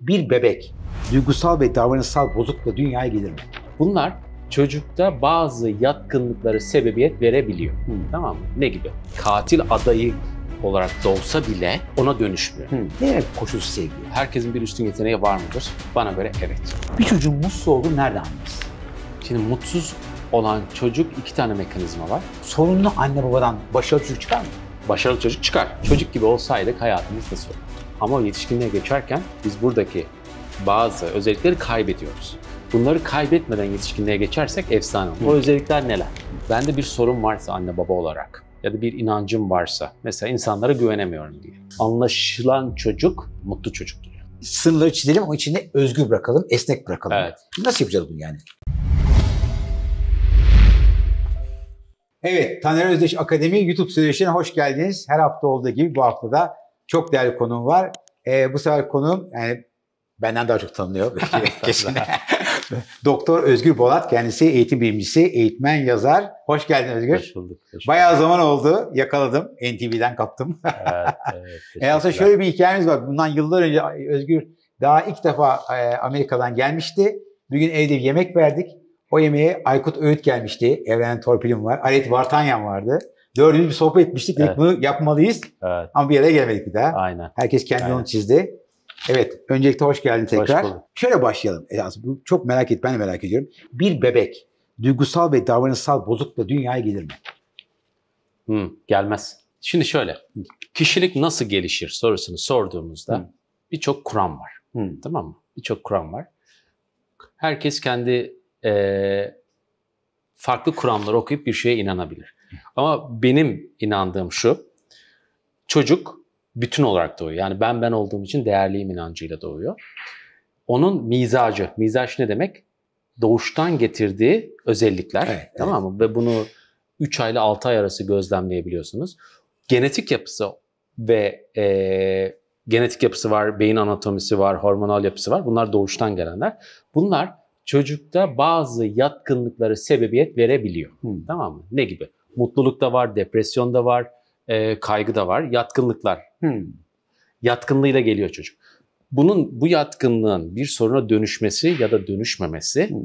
bir bebek duygusal ve davranışsal bozukla dünyaya gelir mi? Bunlar çocukta bazı yatkınlıkları sebebiyet verebiliyor. Hmm. Tamam mı? Ne gibi? Katil adayı olarak da olsa bile ona dönüşmüyor. Hmm. Ne demek koşulsuz sevgi? Herkesin bir üstün yeteneği var mıdır? Bana göre evet. Bir çocuğun mutsuz olduğunu nereden anlarız? Şimdi mutsuz olan çocuk iki tane mekanizma var. Sorunlu anne babadan başarılı çocuk çıkar mı? Başarılı çocuk çıkar. Çocuk gibi olsaydık hayatımız nasıl olur? Ama yetişkinliğe geçerken biz buradaki bazı özellikleri kaybediyoruz. Bunları kaybetmeden yetişkinliğe geçersek efsane olur. O özellikler neler? Bende bir sorun varsa anne baba olarak ya da bir inancım varsa mesela insanlara güvenemiyorum diye. Anlaşılan çocuk mutlu çocuktur. Sınırları çizelim ama içini özgür bırakalım, esnek bırakalım. Evet. Nasıl yapacağız bunu yani? Evet, Taner Özdeş Akademi YouTube süreçlerine hoş geldiniz. Her hafta olduğu gibi bu hafta da çok değerli konuğum var. E, bu sefer konuğum yani benden daha çok tanınıyor. Kesin. Doktor Özgür Bolat kendisi eğitim bilimcisi, eğitmen, yazar. Hoş geldin Özgür. Hoş bulduk. Hoş Bayağı zaman oldu. Yakaladım. NTV'den kaptım. evet, evet, e aslında şöyle bir hikayemiz var. Bundan yıllar önce Özgür daha ilk defa e, Amerika'dan gelmişti. Bir gün evde bir yemek verdik. O yemeğe Aykut Öğüt gelmişti. Evren Torpil'im var. Alet Vartanyan vardı. Dördüncü bir sohbet etmiştik. Evet. bunu yapmalıyız. Evet. Ama bir yere gelmedik bir daha. Aynen. Herkes kendi Aynen. onu çizdi. Evet, öncelikle hoş geldin tekrar. Hoş Şöyle başlayalım. E, bu çok merak et, ben de merak ediyorum. Bir bebek duygusal ve davranışsal bozukla dünyaya gelir mi? Hmm, gelmez. Şimdi şöyle, kişilik nasıl gelişir sorusunu sorduğumuzda birçok kuram var. Hmm. Tamam mı? Birçok kuram var. Herkes kendi e, farklı kuramları okuyup bir şeye inanabilir. Ama benim inandığım şu. Çocuk bütün olarak doğuyor. Yani ben ben olduğum için değerliyim inancıyla doğuyor. Onun mizacı, mizaç ne demek? Doğuştan getirdiği özellikler. Evet, tamam mı? Evet. Ve bunu 3 ile 6 ay arası gözlemleyebiliyorsunuz. Genetik yapısı ve e, genetik yapısı var, beyin anatomisi var, hormonal yapısı var. Bunlar doğuştan gelenler. Bunlar çocukta bazı yatkınlıkları sebebiyet verebiliyor. Hmm. Tamam mı? Ne gibi? Mutluluk da var, depresyon da var, e, kaygı da var, yatkınlıklar. Hmm. Yatkınlığıyla geliyor çocuk. Bunun bu yatkınlığın bir soruna dönüşmesi ya da dönüşmemesi hmm.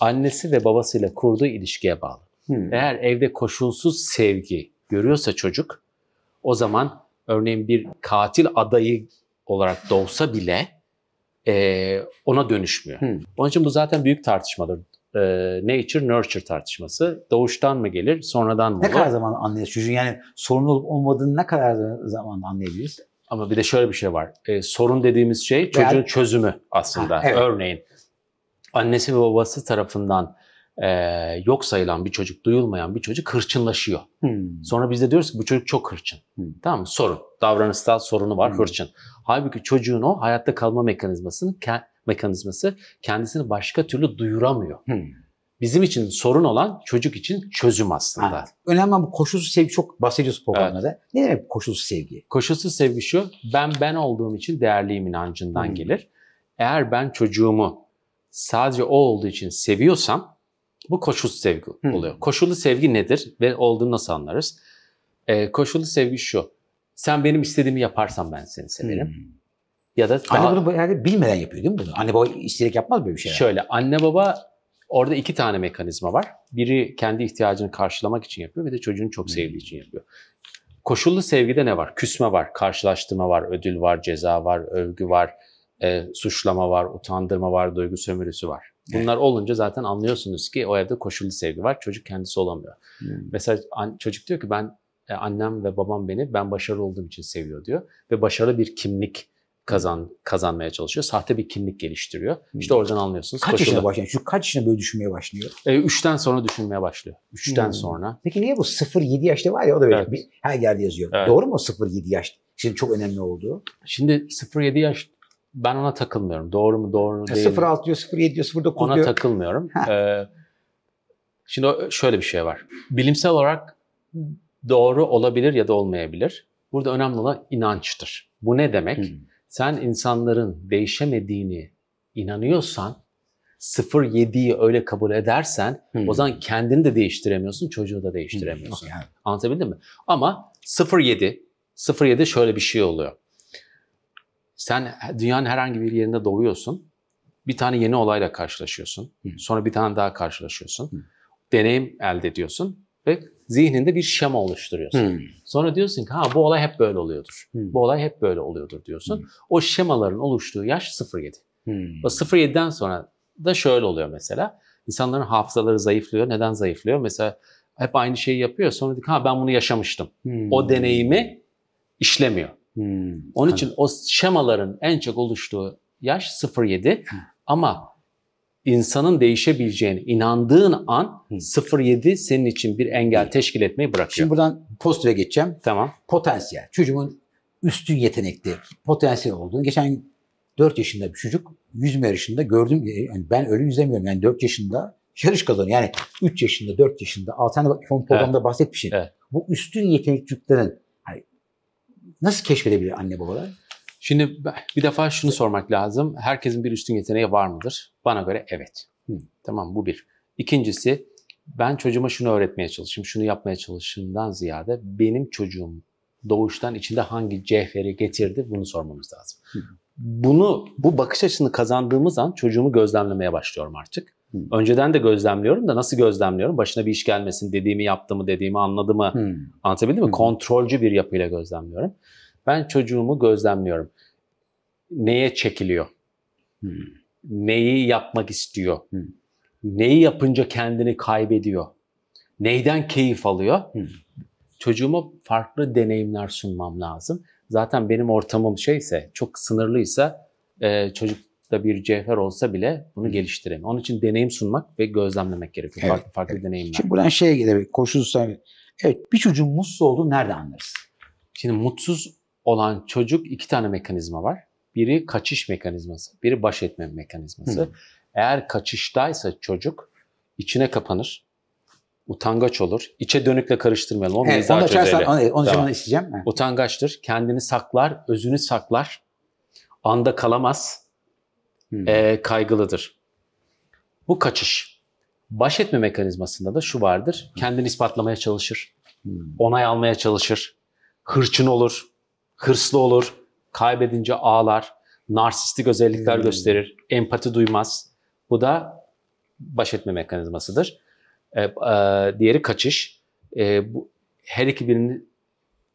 annesi ve babasıyla kurduğu ilişkiye bağlı. Hmm. Eğer evde koşulsuz sevgi görüyorsa çocuk o zaman örneğin bir katil adayı olarak doğsa bile e, ona dönüşmüyor. Hmm. Onun için bu zaten büyük tartışmadır e, nature nurture tartışması. Doğuştan mı gelir, sonradan mı olur? Ne kadar zaman anlayacağız çocuğun yani sorun olup olmadığını ne kadar zaman anlayabiliriz? Ama bir de şöyle bir şey var. E, sorun dediğimiz şey çocuğun yani, çözümü aslında. Ha, evet. Örneğin annesi ve babası tarafından e, yok sayılan bir çocuk, duyulmayan bir çocuk hırçınlaşıyor. Hmm. Sonra biz de diyoruz ki bu çocuk çok hırçın. Hmm. Tamam mı? Sorun. Davranışsal sorunu var, hmm. hırçın. Halbuki çocuğun o hayatta kalma mekanizmasının mekanizması kendisini başka türlü duyuramıyor. Hmm. Bizim için sorun olan çocuk için çözüm aslında. Ha, önemli bu koşulsuz sevgi çok bahsediyoruz programda. Evet. Ne demek koşulsuz sevgi? Koşulsuz sevgi şu, ben ben olduğum için değerliyim inancından hmm. gelir. Eğer ben çocuğumu sadece o olduğu için seviyorsam bu koşulsuz sevgi hmm. oluyor. Koşullu sevgi nedir ve olduğunu nasıl anlarız? Ee, koşullu sevgi şu, sen benim istediğimi yaparsan ben seni severim. Hmm. Ya da daha... Anne bunu yani bilmeden yapıyor değil mi bunu? Anne baba isteyerek yapmaz böyle bir şey. Şöyle anne baba orada iki tane mekanizma var. Biri kendi ihtiyacını karşılamak için yapıyor bir de çocuğunu çok hmm. sevdiği için yapıyor. Koşullu sevgide ne var? Küsme var, karşılaştırma var, ödül var, ceza var, övgü var, e, suçlama var, utandırma var, duygu sömürüsü var. Bunlar evet. olunca zaten anlıyorsunuz ki o evde koşullu sevgi var. Çocuk kendisi olamıyor. Hmm. Mesela an, çocuk diyor ki ben e, annem ve babam beni ben başarılı olduğum için seviyor diyor ve başarılı bir kimlik kazan kazanmaya çalışıyor. Sahte bir kimlik geliştiriyor. Hmm. İşte oradan anlıyorsunuz. Kaç yaşında başlıyor? Çünkü kaç yaşında böyle düşünmeye başlıyor? E, üçten sonra düşünmeye başlıyor. Üçten hmm. sonra. Peki niye bu 0-7 yaşta var ya o da böyle evet. bir, her yerde yazıyor. Evet. Doğru mu 0-7 yaş? Şimdi çok önemli oldu. Şimdi 0-7 yaş ben ona takılmıyorum. Doğru mu doğru mu e, değil 0-6 diyor, 0-7 diyor, 0-9 diyor. Ona takılmıyorum. ee, şimdi şöyle bir şey var. Bilimsel olarak doğru olabilir ya da olmayabilir. Burada önemli olan inançtır. Bu ne demek? Hmm sen insanların değişemediğini inanıyorsan, 0-7'yi öyle kabul edersen hmm. o zaman kendini de değiştiremiyorsun, çocuğu da hmm, değiştiremiyorsun. Hmm. Okay. Anlatabildim mi? Ama 0-7, 0-7 şöyle bir şey oluyor. Sen dünyanın herhangi bir yerinde doğuyorsun. Bir tane yeni olayla karşılaşıyorsun. Hmm. Sonra bir tane daha karşılaşıyorsun. Hmm. Deneyim elde ediyorsun ve zihninde bir şema oluşturuyorsun. Hmm. Sonra diyorsun ki ha bu olay hep böyle oluyordur. Hmm. Bu olay hep böyle oluyordur diyorsun. Hmm. O şemaların oluştuğu yaş 0.7. Hmm. O 0.7'den sonra da şöyle oluyor mesela. İnsanların hafızaları zayıflıyor. Neden zayıflıyor? Mesela hep aynı şeyi yapıyor. Sonra diyor ha ben bunu yaşamıştım. Hmm. O deneyimi işlemiyor. Hmm. Onun için ha. o şemaların en çok oluştuğu yaş 0.7 hmm. ama insanın değişebileceğine inandığın an 07 senin için bir engel teşkil etmeyi bırakıyor. Şimdi buradan pozitife geçeceğim. Tamam. Potansiyel. Çocuğun üstün yetenekli, potansiyel olduğunu geçen 4 yaşında bir çocuk yüzme yarışında gördüm. E, yani ben öyle yüzemiyorum. Yani 4 yaşında yarış kazanıyor. Yani 3 yaşında, 4 yaşında, 6 tane son programda evet. bahsetmişim. Evet. Bu üstün yetenekliliklerin hani nasıl keşfedebilir anne babalar? Şimdi bir defa şunu sormak lazım. Herkesin bir üstün yeteneği var mıdır? Bana göre evet. Hı, tamam bu bir. İkincisi ben çocuğuma şunu öğretmeye çalışayım, şunu yapmaya çalışımdan ziyade benim çocuğum doğuştan içinde hangi cevheri getirdi bunu sormamız lazım. Hı. Bunu, bu bakış açısını kazandığımız an çocuğumu gözlemlemeye başlıyorum artık. Hı. Önceden de gözlemliyorum da nasıl gözlemliyorum? Başına bir iş gelmesin, dediğimi yaptı mı, dediğimi anladı mı, Hı. anlatabildim mi? Hı. Kontrolcü bir yapıyla gözlemliyorum. Ben çocuğumu gözlemliyorum. Neye çekiliyor? Hmm. Neyi yapmak istiyor? Hmm. Neyi yapınca kendini kaybediyor? Neyden keyif alıyor? Hmm. Çocuğuma farklı deneyimler sunmam lazım. Zaten benim ortamım şeyse, çok sınırlıysa e, çocukta bir cevher olsa bile bunu hmm. geliştiremiyor. Onun için deneyim sunmak ve gözlemlemek gerekiyor. Evet, farklı farklı evet. deneyimler. Şimdi buradan şeye gidelim. Koşulsal. Evet bir çocuğun mutsuz olduğunu nerede anlarız? Şimdi mutsuz olan çocuk iki tane mekanizma var. Biri kaçış mekanizması, biri baş etme mekanizması. Hı. Eğer kaçıştaysa çocuk içine kapanır, utangaç olur. İçe dönükle karıştırmayalım. O evet, onu açarsan, onu, onu tamam. isteyeceğim. Evet. Utangaçtır, kendini saklar, özünü saklar, anda kalamaz, e, kaygılıdır. Bu kaçış. Baş etme mekanizmasında da şu vardır, kendini ispatlamaya çalışır, onay almaya çalışır, hırçın olur, hırslı olur, kaybedince ağlar, narsistik özellikler hmm. gösterir, empati duymaz. Bu da baş etme mekanizmasıdır. E, e, diğeri kaçış. E, bu, her iki birini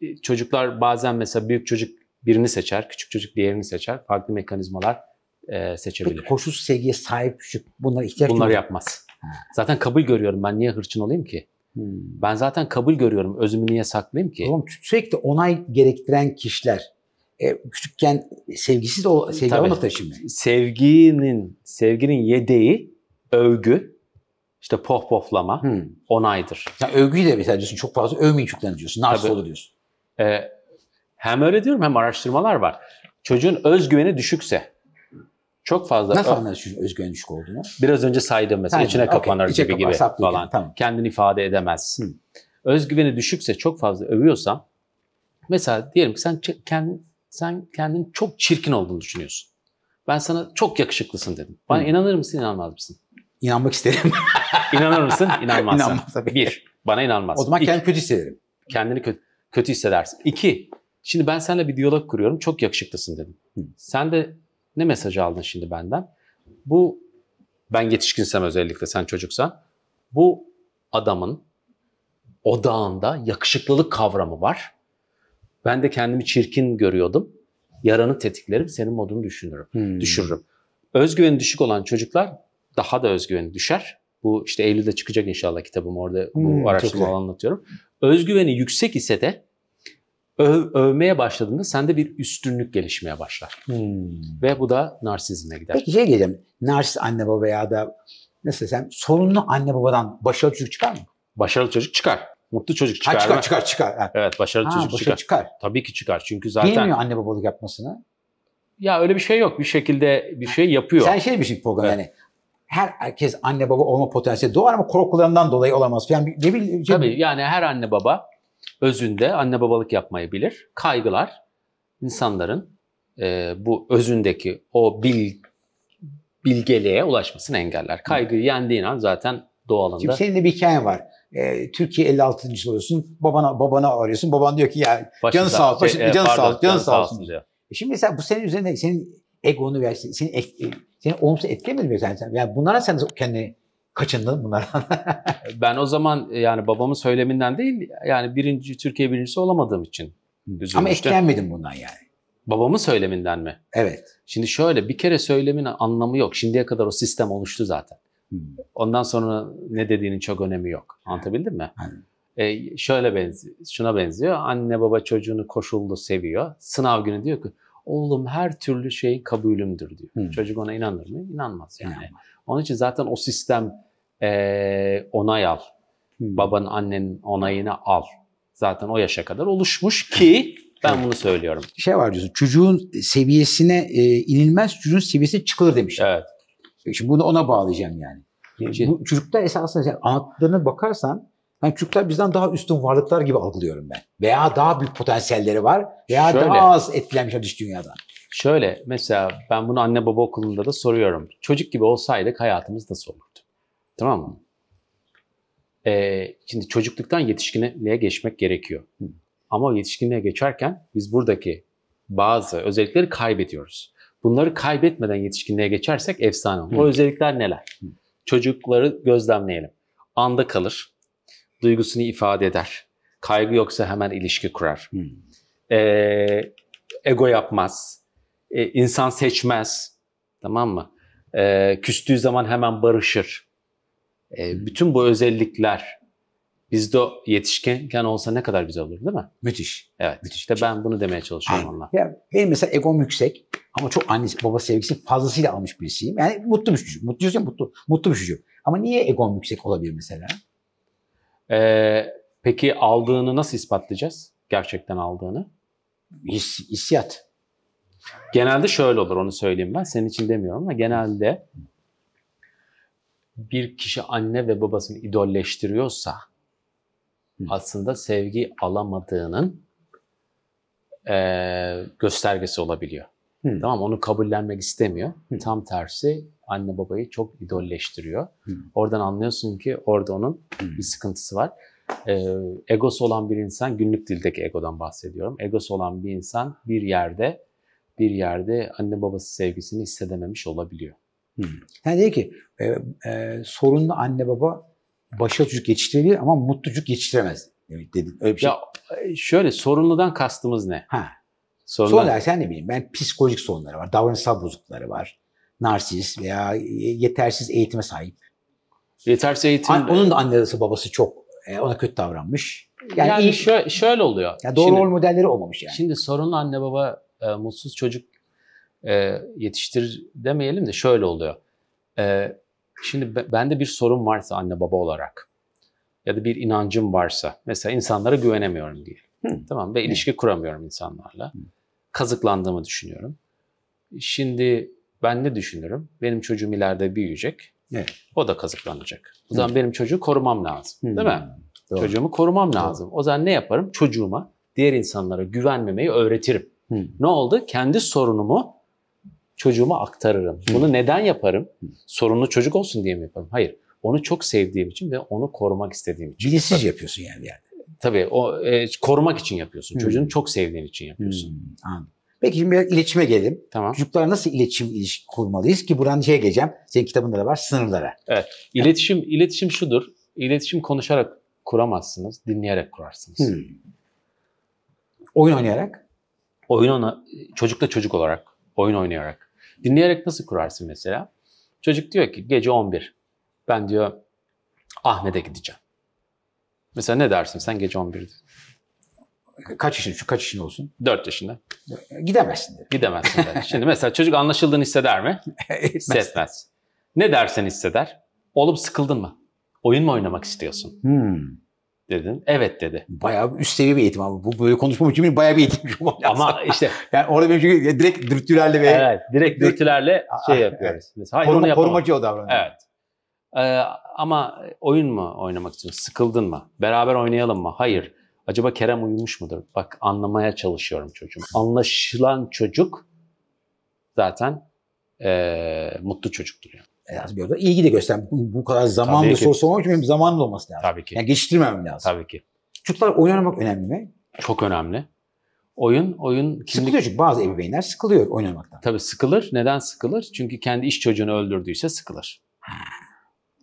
e, çocuklar bazen mesela büyük çocuk birini seçer, küçük çocuk diğerini seçer. Farklı mekanizmalar e, seçebilir. Peki koşulsuz sevgiye sahip çocuk bunlar ihtiyaç Bunları yapmaz. Ha. Zaten kabul görüyorum ben niye hırçın olayım ki? Hmm. Ben zaten kabul görüyorum. Özümü niye saklayayım ki? Oğlum sürekli onay gerektiren kişiler. E, küçükken sevgisiz de o sevgi olmadı şimdi. Sevginin, sevginin yedeği övgü. İşte poh hmm. onaydır. Ya övgüyü de mesela diyorsun çok fazla övmeyin çocuklarını diyorsun. Narsist olur diyorsun. E, hem öyle diyorum hem araştırmalar var. Çocuğun özgüveni düşükse, çok fazla. Nasıl anlarsın özgüven düşük olduğunu? Biraz önce saydım mesela. Aynen. içine okay. kapanır içe gibi kapan, gibi saplayın. falan. Tamam. Kendini ifade edemezsin. Hı. Özgüveni düşükse çok fazla övüyorsan mesela diyelim ki sen kendin sen kendin çok çirkin olduğunu düşünüyorsun. Ben sana çok yakışıklısın dedim. Bana Hı. inanır mısın, inanmaz mısın? İnanmak isterim. İnanır mısın, inanmazsın. İnanmaz tabii. Bir, bana inanmaz. O zaman kendimi kötü hissederim. Kendini kötü, kötü hissedersin. İki, şimdi ben seninle bir diyalog kuruyorum. Çok yakışıklısın dedim. Hı. Sen de ne mesaj aldın şimdi benden? Bu ben yetişkinsem özellikle sen çocuksan bu adamın odağında yakışıklılık kavramı var. Ben de kendimi çirkin görüyordum. Yaranı tetiklerim, senin modunu düşünürüm, hmm. düşürürüm. Özgüveni düşük olan çocuklar daha da özgüveni düşer. Bu işte Eylül'de çıkacak inşallah kitabım orada bu hmm, araştırmaları anlatıyorum. Özgüveni yüksek ise de öv, övmeye başladığında sende bir üstünlük gelişmeye başlar. Hmm. Ve bu da narsizme gider. Peki şey diyeceğim. Narsiz anne baba ya da nasıl desem sorunlu anne babadan başarılı çocuk çıkar mı? Başarılı çocuk çıkar. Mutlu çocuk çıkar. Ha, çıkar, çıkar çıkar çıkar. Evet başarılı ha, çocuk başarılı çıkar. çıkar. Tabii ki çıkar. Çünkü zaten... Bilmiyor anne babalık yapmasını. Ya öyle bir şey yok. Bir şekilde bir şey yapıyor. Sen şey demiştin program evet. yani her herkes anne baba olma potansiyeli doğar ama korkularından dolayı olamaz. Yani ne bileyim. Tabii yani her anne baba özünde anne babalık yapmayı bilir. Kaygılar insanların e, bu özündeki o bil, bilgeliğe ulaşmasını engeller. Kaygıyı yendiğin an zaten doğalında. Şimdi senin de bir hikayen var. E, Türkiye 56. yıl oluyorsun. Babana, babana arıyorsun. Baban diyor ki ya Başım e, canı sağ ol, şey, canı, pardon, sağ ol, canı sağ olsun. Diyor. E şimdi mesela bu senin üzerinde senin egonu versin, senin e, senin olumsuz etkilemedi mi sen? Yani bunlara sen kendini kaçındın bunlardan? ben o zaman e, yani babamın söyleminden değil yani birinci Türkiye birincisi olamadığım için. Üzülmüştüm. Ama etkilenmedin bundan yani. Babamın söyleminden mi? Evet. Şimdi şöyle bir kere söylemin anlamı yok. Şimdiye kadar o sistem oluştu zaten. Hmm. Ondan sonra ne dediğinin çok önemi yok. Anlatabildim mi? Anladım. Ee, şöyle benziyor, şuna benziyor. Anne baba çocuğunu koşullu seviyor. Sınav günü diyor ki oğlum her türlü şey kabulümdür diyor. Hmm. Çocuk ona inanır mı? İnanmaz yani. İnanmaz. Onun için zaten o sistem e, onay al. Hmm. Babanın, annenin onayını al. Zaten o yaşa kadar oluşmuş ki ben bunu söylüyorum. Şey var diyorsun, çocuğun seviyesine e, inilmez, çocuğun seviyesine çıkılır demiş. Evet. Şimdi bunu ona bağlayacağım yani. Şimdi, bu çocuklar esasında yani anlattıklarına bakarsan ben çocuklar bizden daha üstün varlıklar gibi algılıyorum ben. Veya daha büyük potansiyelleri var veya şöyle, daha az etkilenmişler dış dünyadan. Şöyle mesela ben bunu anne baba okulunda da soruyorum. Çocuk gibi olsaydık hayatımız nasıl olurdu? Tamam mı? Ee, şimdi çocukluktan yetişkinliğe geçmek gerekiyor. Hı. Ama yetişkinliğe geçerken biz buradaki bazı özellikleri kaybediyoruz. Bunları kaybetmeden yetişkinliğe geçersek efsane olur. Hı. O özellikler neler? Hı. Çocukları gözlemleyelim. Anda kalır, duygusunu ifade eder. Kaygı yoksa hemen ilişki kurar. Hı. Ee, ego yapmaz. Ee, insan seçmez. Tamam mı? Ee, küstüğü zaman hemen barışır e, bütün bu özellikler bizde yetişkenken olsa ne kadar güzel olur değil mi? Müthiş. Evet. Müthiş. İşte ben bunu demeye çalışıyorum onunla. Ya, benim mesela egom yüksek ama çok anne baba sevgisi fazlasıyla almış birisiyim. Yani mutlu bir çocuk. Mutlu diyorsun mutlu. Mutlu bir çocuk. Ama niye egom yüksek olabilir mesela? Ee, peki aldığını nasıl ispatlayacağız? Gerçekten aldığını? His, hissiyat. Genelde şöyle olur onu söyleyeyim ben. Senin için demiyorum ama genelde bir kişi anne ve babasını idolleştiriyorsa Hı. aslında sevgi alamadığının e, göstergesi olabiliyor. Hı. Tamam onu kabullenmek istemiyor. Hı. Tam tersi anne babayı çok idolleştiriyor. Hı. Oradan anlıyorsun ki orada onun Hı. bir sıkıntısı var. E, egosu olan bir insan, günlük dildeki egodan bahsediyorum. Egosu olan bir insan bir yerde bir yerde anne babası sevgisini hissedememiş olabiliyor. Yani hmm. dedi ki e, e, sorunlu anne baba başa çocuk yetiştirebilir ama mutlu çocuk yetiştiremez. Evet, dedin. Öyle bir şey. Ya, e, şöyle sorunludan kastımız ne? Ha. Sorunlar, Sorunlar sen ne bileyim ben psikolojik sorunları var, davranışsal bozuklukları var, narsist veya yetersiz eğitime sahip. Yetersiz eğitim. An, onun da annesi babası çok e, ona kötü davranmış. Yani, yani iyi, şöyle, şöyle oluyor. Yani doğru rol modelleri olmamış yani. Şimdi sorunlu anne baba e, mutsuz çocuk e, yetiştir demeyelim de şöyle oluyor. E, şimdi bende bir sorun varsa anne baba olarak ya da bir inancım varsa mesela insanlara güvenemiyorum diye. Tamam ve ilişki kuramıyorum insanlarla. Kazıklandığımı düşünüyorum. Şimdi ben ne düşünürüm? Benim çocuğum ileride büyüyecek. Evet. O da kazıklanacak. O zaman benim çocuğu korumam lazım. Değil mi? Doğru. Çocuğumu korumam Doğru. lazım. O zaman ne yaparım? Çocuğuma diğer insanlara güvenmemeyi öğretirim. Hı. Ne oldu? Kendi sorunumu çocuğuma aktarırım. Bunu neden yaparım? Sorunlu çocuk olsun diye mi yaparım? Hayır. Onu çok sevdiğim için ve onu korumak istediğim için. Bilinçsiz yapıyorsun yani. yani. Tabii o e, korumak için yapıyorsun. Hmm. Çocuğunu çok sevdiğin için yapıyorsun. Hmm, anladım. Peki şimdi biraz iletişime gelelim. Tamam. Çocuklara nasıl iletişim ilişki kurmalıyız ki buradan şeye geleceğim. Senin kitabında da var sınırlara. Evet. İletişim evet. iletişim şudur. İletişim konuşarak kuramazsınız. Dinleyerek kurarsınız. Hmm. Oyun oynayarak? Oyun ona çocukla çocuk olarak, oyun oynayarak. Dinleyerek nasıl kurarsın mesela? Çocuk diyor ki gece 11 ben diyor Ahmet'e gideceğim. Mesela ne dersin sen gece 11'de? Kaç yaşın? Şu kaç yaşın olsun? 4 yaşında. Gidemezsin derim. Gidemezsin der. Şimdi mesela çocuk anlaşıldığını hisseder mi? Hissetmez. Ne dersen hisseder. Olup sıkıldın mı? Oyun mu oynamak istiyorsun? Hmm dedin. Evet dedi. Bayağı üst seviye bir eğitim abi. Bu böyle konuşmam için bayağı bir eğitim olmam Ama işte. yani orada benim çünkü direkt dürtülerle ve. Evet direkt dürtülerle şey yapıyoruz. Evet. hayır, Koruma, korumacı o davranıyor. Evet. Ee, ama oyun mu oynamak için? Sıkıldın mı? Beraber oynayalım mı? Hayır. Acaba Kerem uyumuş mudur? Bak anlamaya çalışıyorum çocuğum. Anlaşılan çocuk zaten e, mutlu çocuktur. Yani. Beyaz bir odada ilgi de göstermem. Bu, bu kadar zaman Tabii ve ki. soru sormam için benim zamanım olması lazım. Tabii ki. Yani geçiştirmem lazım. Tabii ki. Çocuklar oyun oynamak önemli mi? Çok önemli. Oyun, oyun... Kimlik... Sıkılıyor çünkü bazı ebeveynler sıkılıyor oynamaktan. Tabii sıkılır. Neden sıkılır? Çünkü kendi iş çocuğunu öldürdüyse sıkılır.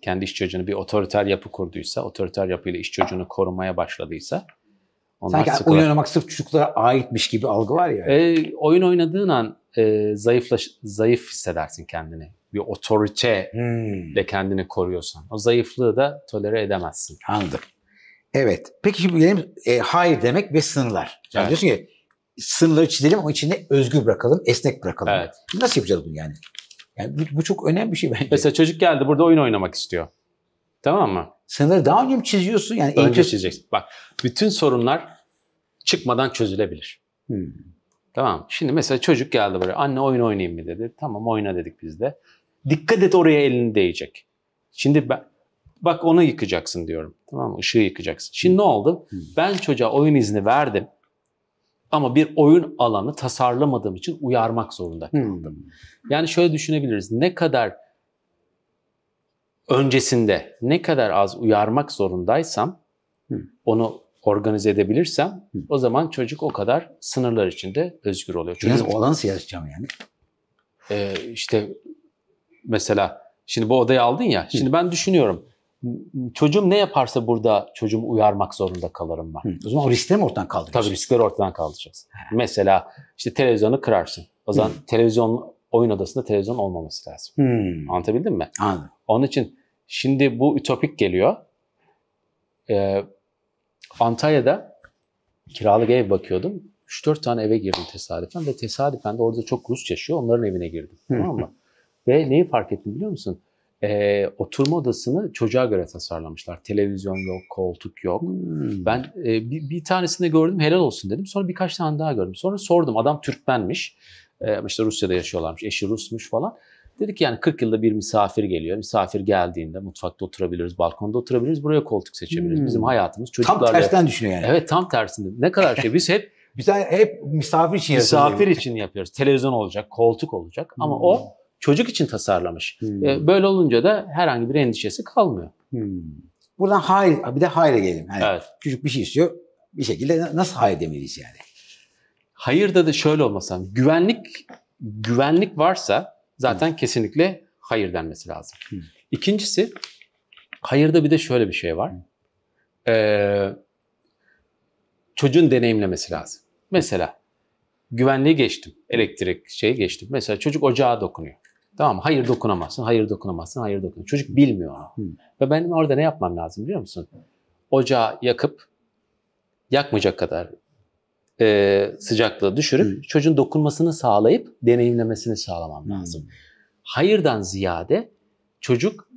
Kendi iş çocuğunu bir otoriter yapı kurduysa, otoriter yapıyla iş çocuğunu korumaya başladıysa onlar Sanki sıkılır. oyun oynamak sırf çocuklara aitmiş gibi algı var ya. E, oyun oynadığın an e, zayıflaş, zayıf hissedersin kendini bir otorite hmm. kendini koruyorsan. O zayıflığı da tolere edemezsin. Anladım. Evet. Peki şimdi gelelim e, hayır demek ve sınırlar. Yani evet. diyorsun ki sınırları çizelim ama içinde özgür bırakalım, esnek bırakalım. Evet. Nasıl yapacağız bunu yani? Yani bu, bu çok önemli bir şey bence. Mesela çocuk geldi burada oyun oynamak istiyor. Tamam mı? Sınırları daha önce mi çiziyorsun? Yani önce kötü... çizeceksin. Bak bütün sorunlar çıkmadan çözülebilir. Hmm. Tamam. Şimdi mesela çocuk geldi buraya. Anne oyun oynayayım mı dedi. Tamam oyna dedik biz de. Dikkat et oraya elini değecek. Şimdi ben, bak onu yıkacaksın diyorum. Tamam mı? Işığı yıkacaksın. Şimdi ne oldu? Ben çocuğa oyun izni verdim. Ama bir oyun alanı tasarlamadığım için uyarmak zorunda kaldım. Hmm. Yani şöyle düşünebiliriz. Ne kadar öncesinde ne kadar az uyarmak zorundaysam onu organize edebilirsem o zaman çocuk o kadar sınırlar içinde özgür oluyor. Çocuk, Biraz olan seyredeceğim yani. E, işte mesela şimdi bu odayı aldın ya. Şimdi ben düşünüyorum. Çocuğum ne yaparsa burada çocuğumu uyarmak zorunda kalırım ben. Hı. O zaman o riskleri mi ortadan kaldıracaksın? Tabii riskleri ortadan kaldıracaksın. Mesela işte televizyonu kırarsın. O zaman Hı. televizyon oyun odasında televizyon olmaması lazım. Hı. Anlatabildim mi? Anladım. Onun için şimdi bu ütopik geliyor. Ee, Antalya'da kiralık ev bakıyordum. 3-4 tane eve girdim tesadüfen ve tesadüfen de orada çok Rus yaşıyor. Onların evine girdim. Tamam mı? Ve neyi fark ettim biliyor musun? Ee, oturma odasını çocuğa göre tasarlamışlar. Televizyon yok, koltuk yok. Hmm. Ben e, bir, bir tanesini gördüm, helal olsun dedim. Sonra birkaç tane daha gördüm. Sonra sordum, adam Türkmenmiş. Ee, işte Rusya'da yaşıyorlarmış, eşi Rusmuş falan. Dedik yani 40 yılda bir misafir geliyor. Misafir geldiğinde mutfakta oturabiliriz, balkonda oturabiliriz, buraya koltuk seçebiliriz. Hmm. Bizim hayatımız çocuklarla... Tam tersten düşünüyor yani. Evet tam tersinde. Ne kadar şey. Biz hep... Biz hep misafir için Misafir için yapıyoruz. Televizyon olacak, koltuk olacak ama hmm. o çocuk için tasarlamış. Hmm. E, böyle olunca da herhangi bir endişesi kalmıyor. Hmm. Buradan hayır, bir de hayra gelelim. Yani evet. Çocuk bir şey istiyor, bir şekilde nasıl hayır demeliyiz yani? Hayır da şöyle olmasa, güvenlik güvenlik varsa zaten hmm. kesinlikle hayır denmesi lazım. Hmm. İkincisi, hayırda bir de şöyle bir şey var. Hmm. Ee, çocuğun deneyimlemesi lazım. Mesela güvenliği geçtim, elektrik şeyi geçtim. Mesela çocuk ocağa dokunuyor. Tamam hayır dokunamazsın, hayır dokunamazsın, hayır dokunamazsın. Çocuk bilmiyor onu. Ve benim orada ne yapmam lazım biliyor musun? Ocağı yakıp yakmayacak kadar e, sıcaklığı düşürüp hmm. çocuğun dokunmasını sağlayıp deneyimlemesini sağlamam lazım. Hmm. Hayırdan ziyade çocuk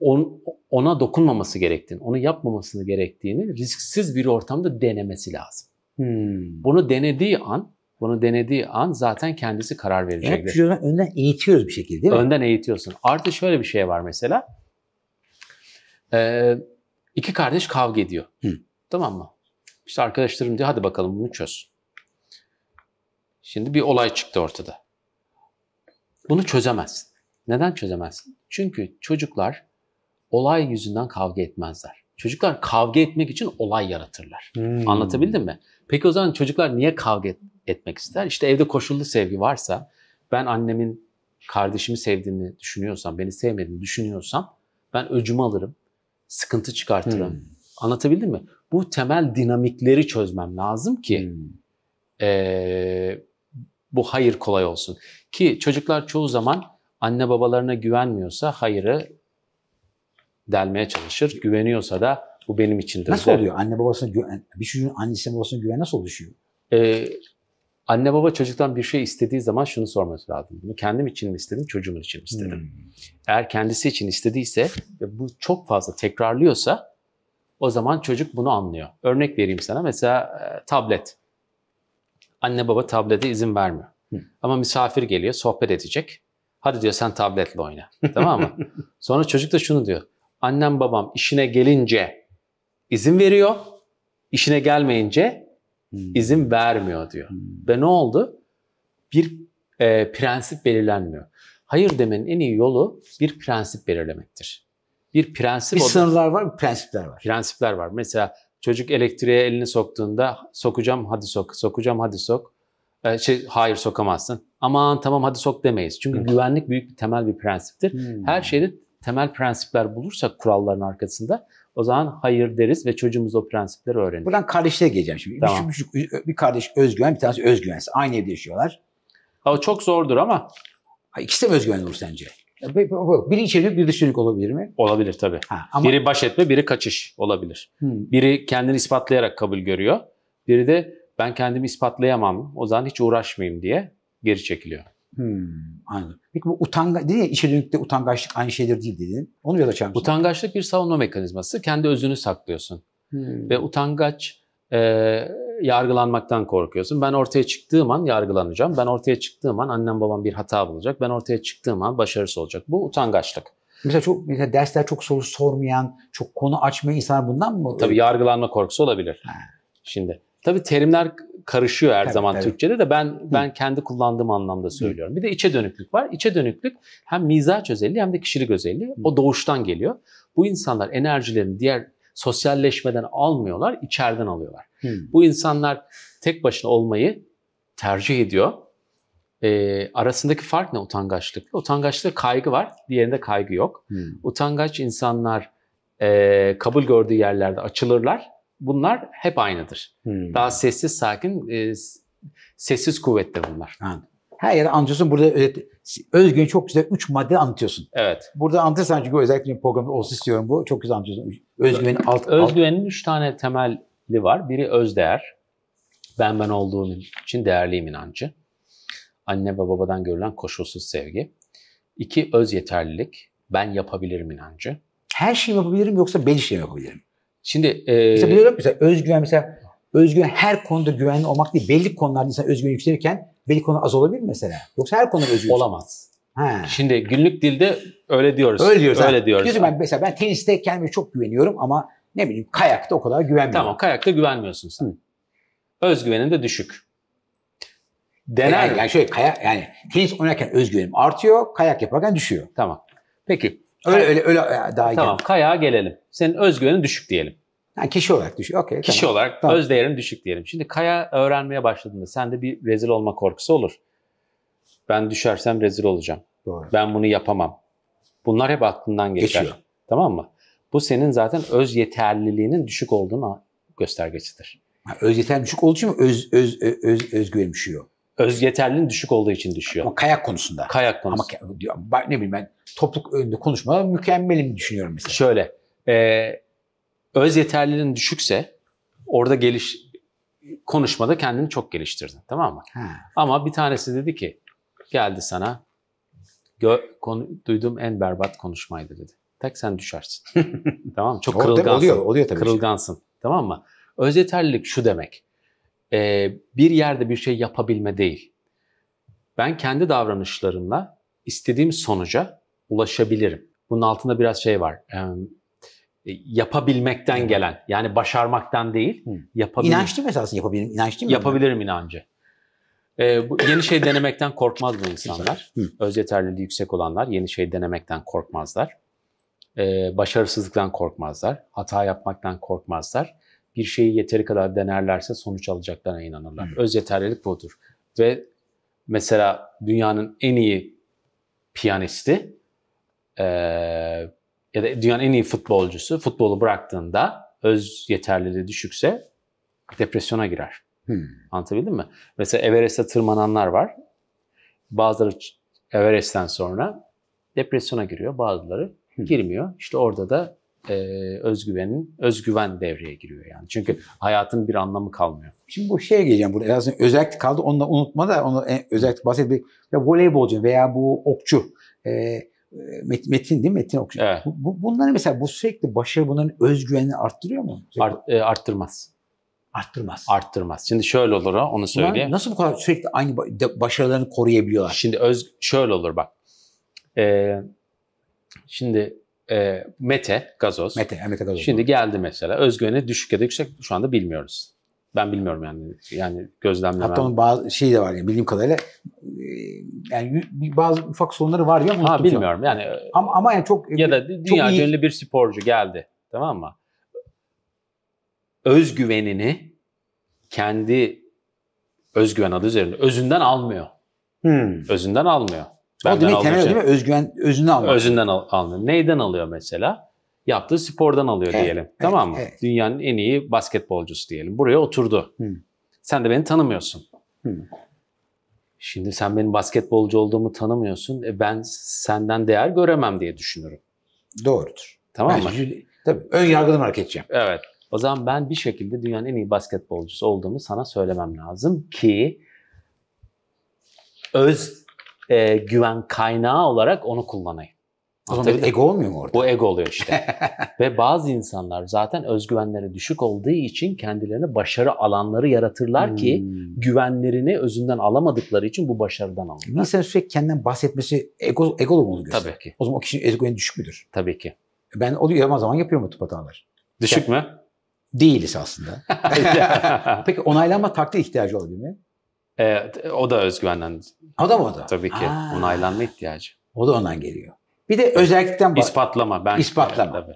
on, ona dokunmaması gerektiğini, onu yapmamasını gerektiğini risksiz bir ortamda denemesi lazım. Hmm. Bunu denediği an bunu denediği an zaten kendisi karar verecektir. Evet, önden eğitiyoruz bir şekilde değil mi? Önden eğitiyorsun. Artı şöyle bir şey var mesela. Ee, iki kardeş kavga ediyor. Hı. Tamam mı? İşte arkadaşlarım diyor hadi bakalım bunu çöz. Şimdi bir olay çıktı ortada. Bunu çözemezsin. Neden çözemezsin? Çünkü çocuklar olay yüzünden kavga etmezler. Çocuklar kavga etmek için olay yaratırlar. Hmm. Anlatabildim mi? Peki o zaman çocuklar niye kavga et, etmek ister? İşte evde koşullu sevgi varsa, ben annemin kardeşimi sevdiğini düşünüyorsam, beni sevmediğini düşünüyorsam ben öcümü alırım, sıkıntı çıkartırım. Hmm. Anlatabildim mi? Bu temel dinamikleri çözmem lazım ki hmm. e, bu hayır kolay olsun. Ki çocuklar çoğu zaman anne babalarına güvenmiyorsa hayırı delmeye çalışır. Güveniyorsa da bu benim için de. Nasıl özel. oluyor? Anne babasına güven, bir çocuğun annesine babasına güven nasıl oluşuyor? Ee, anne baba çocuktan bir şey istediği zaman şunu sorması lazım. Bunu kendim için mi istedim, çocuğumun için mi istedim? Hmm. Eğer kendisi için istediyse ve bu çok fazla tekrarlıyorsa o zaman çocuk bunu anlıyor. Örnek vereyim sana. Mesela e, tablet. Anne baba tablete izin vermiyor. Hmm. Ama misafir geliyor, sohbet edecek. Hadi diyor sen tabletle oyna. tamam mı? Sonra çocuk da şunu diyor. Annem babam işine gelince izin veriyor. İşine gelmeyince hmm. izin vermiyor diyor. Hmm. Ve ne oldu? Bir e, prensip belirlenmiyor. Hayır demenin en iyi yolu bir prensip belirlemektir. Bir prensip... Bir sınırlar var mı? Prensipler var. Prensipler var. Mesela çocuk elektriğe elini soktuğunda sokacağım hadi sok, sokacağım hadi sok. Ee, şey, hayır sokamazsın. Aman tamam hadi sok demeyiz. Çünkü hmm. güvenlik büyük bir temel bir prensiptir. Hmm. Her şeyde temel prensipler bulursak kuralların arkasında o zaman hayır deriz ve çocuğumuz o prensipleri öğrenir. Buradan kardeşlere geleceğim şimdi. Tamam. Bir, bir, bir kardeş özgüven, bir tanesi özgüvensiz. Aynı evde yaşıyorlar. O çok zordur ama. İkisi de özgüven olur sence? Biri içeri bir dışarılık olabilir mi? Olabilir tabii. Ha, ama... Biri baş etme, biri kaçış olabilir. Hmm. Biri kendini ispatlayarak kabul görüyor. Biri de ben kendimi ispatlayamam, o zaman hiç uğraşmayayım diye geri çekiliyor. Hmm, anladım. Peki bu utangaç, dedin ya içe dönükte utangaçlık aynı şeydir değil dedin. Onu biraz açar mısın? Utangaçlık bir savunma mekanizması. Kendi özünü saklıyorsun. Hmm. Ve utangaç e, yargılanmaktan korkuyorsun. Ben ortaya çıktığım an yargılanacağım. Ben ortaya çıktığım an annem babam bir hata bulacak. Ben ortaya çıktığım an başarısız olacak. Bu utangaçlık. Mesela çok mesela dersler çok soru sormayan, çok konu açmayan insanlar bundan mı? Tabii yargılanma korkusu olabilir. Ha. Şimdi Tabii terimler karışıyor her tabii, zaman tabii. Türkçe'de de ben Hı. ben kendi kullandığım anlamda söylüyorum. Hı. Bir de içe dönüklük var. İçe dönüklük hem mizaç özelliği hem de kişilik özelliği. Hı. O doğuştan geliyor. Bu insanlar enerjilerini diğer sosyalleşmeden almıyorlar, içeriden alıyorlar. Hı. Bu insanlar tek başına olmayı tercih ediyor. E, arasındaki fark ne utangaçlık? Utangaçlıkta kaygı var, diğerinde kaygı yok. Hmm. Utangaç insanlar e, kabul gördüğü yerlerde açılırlar bunlar hep aynıdır. Hmm. Daha sessiz, sakin, e, sessiz kuvvette bunlar. Ha. Her yere anlatıyorsun. Burada Özgün çok güzel üç madde anlatıyorsun. Evet. Burada anlatırsan çünkü özellikle programda olsun istiyorum bu. Çok güzel anlatıyorsun. Özgüvenin alt... Özgüvenin alt. üç tane temelli var. Biri özdeğer. Ben ben olduğum için değerliyim inancı. Anne ve babadan görülen koşulsuz sevgi. İki, öz yeterlilik. Ben yapabilirim inancı. Her şeyi yapabilirim yoksa ben işimi şey yapabilirim. Şimdi e... mesela biliyorum mesela özgüven mesela özgüven her konuda güvenli olmak değil. Belli konularda insan özgüven yükselirken belli konu az olabilir mesela. Yoksa her konuda özgüven olamaz. Ha. Şimdi günlük dilde öyle diyoruz. Öyle diyoruz. Öyle ha. diyoruz. ben mesela ben teniste kendime çok güveniyorum ama ne bileyim kayakta o kadar güvenmiyorum. Tamam kayakta güvenmiyorsun sen. Hı. Özgüvenin de düşük. Dener yani, yani şöyle kayak yani tenis oynarken özgüvenim artıyor, kayak yaparken düşüyor. Tamam. Peki Öyle öyle öyle daha iyi. Tamam gelin. kayağa gelelim. Senin özgüvenin düşük diyelim. Yani kişi olarak düşük. Okay, kişi tamam. olarak tamam. öz değerin düşük diyelim. Şimdi kaya öğrenmeye başladığında sende bir rezil olma korkusu olur. Ben düşersem rezil olacağım. Doğru. Ben bunu yapamam. Bunlar hep aklından geçer. Geçiyor. Tamam mı? Bu senin zaten öz yeterliliğinin düşük olduğunu göstergesidir. Ha, öz yeterli düşük olduğu için mi öz, öz, öz, öz, özgüven düşüyor? öz yeterliliğin düşük olduğu için düşüyor. Ama kayak konusunda. Kayak konusunda. Ama diyor, ne bileyim ben topluluk önünde konuşmalar mükemmelim düşünüyorum mesela. Şöyle, e, öz yeterliliğin düşükse orada geliş konuşmada kendini çok geliştirdin tamam mı? Ha. Ama bir tanesi dedi ki geldi sana gö- konu, duyduğum en berbat konuşmaydı dedi. Tek sen düşersin. tamam mı? Çok kırılgansın. Oluyor, oluyor tabii. Kırılgansın. Şey. Tamam mı? Öz yeterlilik şu demek e, bir yerde bir şey yapabilme değil. Ben kendi davranışlarımla istediğim sonuca ulaşabilirim. Bunun altında biraz şey var. E, yapabilmekten gelen yani başarmaktan değil yapabilirim. İnançlı mı esasında yapabilirim? İnançlı mı? Yapabilirim mi? inancı. E, bu, yeni şey denemekten korkmaz bu insanlar. Öz yeterliliği yüksek olanlar yeni şey denemekten korkmazlar. E, başarısızlıktan korkmazlar. Hata yapmaktan korkmazlar bir şeyi yeteri kadar denerlerse sonuç alacaklarına inanırlar. Hı. Hmm. Öz yeterlilik budur. Ve mesela dünyanın en iyi piyanisti e, ya da dünyanın en iyi futbolcusu futbolu bıraktığında öz yeterliliği düşükse depresyona girer. Hmm. Anlatabildim mi? Mesela Everest'e tırmananlar var. Bazıları Everest'ten sonra depresyona giriyor, bazıları hmm. girmiyor. İşte orada da e, özgüvenin, özgüven devreye giriyor yani. Çünkü hayatın bir anlamı kalmıyor. Şimdi bu şeye geleceğim burada. Elazığ'ın özellik kaldı. Onu da unutma da onu özellik bahsetmek. Ya voleybolcu veya bu okçu. E, e Metin değil mi? Metin okçu. Evet. Bu, bu, bunları mesela bu sürekli başarı bunların özgüvenini arttırıyor mu? Art, e, arttırmaz. Arttırmaz. Arttırmaz. Şimdi şöyle olur ha onu söyleyeyim. nasıl bu kadar sürekli aynı başarılarını koruyabiliyorlar? Şimdi öz, şöyle olur bak. Ee, şimdi e, Mete gazoz. Mete, Mete gazoz. Şimdi geldi mesela. Özgüveni düşük ya da yüksek şu anda bilmiyoruz. Ben bilmiyorum yani yani gözlemlemem. Hatta onun bazı şey de var yani bildiğim kadarıyla e, yani bazı ufak sorunları var ya Ha bilmiyorum yani. E, ama, ama yani çok e, ya da dünya çok iyi. gönüllü bir sporcu geldi tamam mı? Özgüvenini kendi özgüven adı üzerinde özünden almıyor. Hmm. Özünden almıyor. Benden o demek temel değil mi? Özgüven, özünü almak. Özünden al, alıyor. Neyden alıyor mesela? Yaptığı spordan alıyor evet, diyelim. Evet, tamam mı? Evet. Dünyanın en iyi basketbolcusu diyelim. Buraya oturdu. Hı. Sen de beni tanımıyorsun. Hı. Şimdi sen benim basketbolcu olduğumu tanımıyorsun. E ben senden değer göremem diye düşünüyorum. Doğrudur. Tamam ben mı? Şimdi, tabii ön yargılı hareket edeceğim. Evet. O zaman ben bir şekilde dünyanın en iyi basketbolcusu olduğumu sana söylemem lazım ki öz e, güven kaynağı olarak onu kullanayım. O zaman tabii ego olmuyor mu orada? Bu ego oluyor işte. Ve bazı insanlar zaten özgüvenleri düşük olduğu için kendilerine başarı alanları yaratırlar hmm. ki güvenlerini özünden alamadıkları için bu başarıdan alırlar. Bir insanın sürekli kendinden bahsetmesi ego, egolu mu oluyor? Tabii ki. O zaman o kişinin özgüveni düşük müdür? Tabii ki. Ben o ama zaman yapıyorum bu tip hatalar. Düşük yani, mü? Değiliz aslında. Peki onaylanma takdir ihtiyacı olabilir mi? Evet, o da özgüvenden. O da mı o da? Tabii ki. Ha. Onaylanma ihtiyacı. O da ondan geliyor. Bir de özellikten... İspatlama. Ben İspatlama. tabii.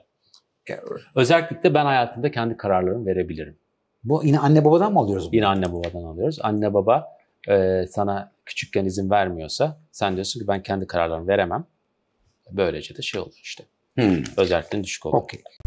Özellikle ben hayatımda kendi kararlarımı verebilirim. Bu yine anne babadan mı alıyoruz? Bunu? Yine anne babadan alıyoruz. Anne baba e, sana küçükken izin vermiyorsa sen diyorsun ki ben kendi kararlarımı veremem. Böylece de şey oluyor işte. Hmm. Özellikle düşük oluyor. Okay.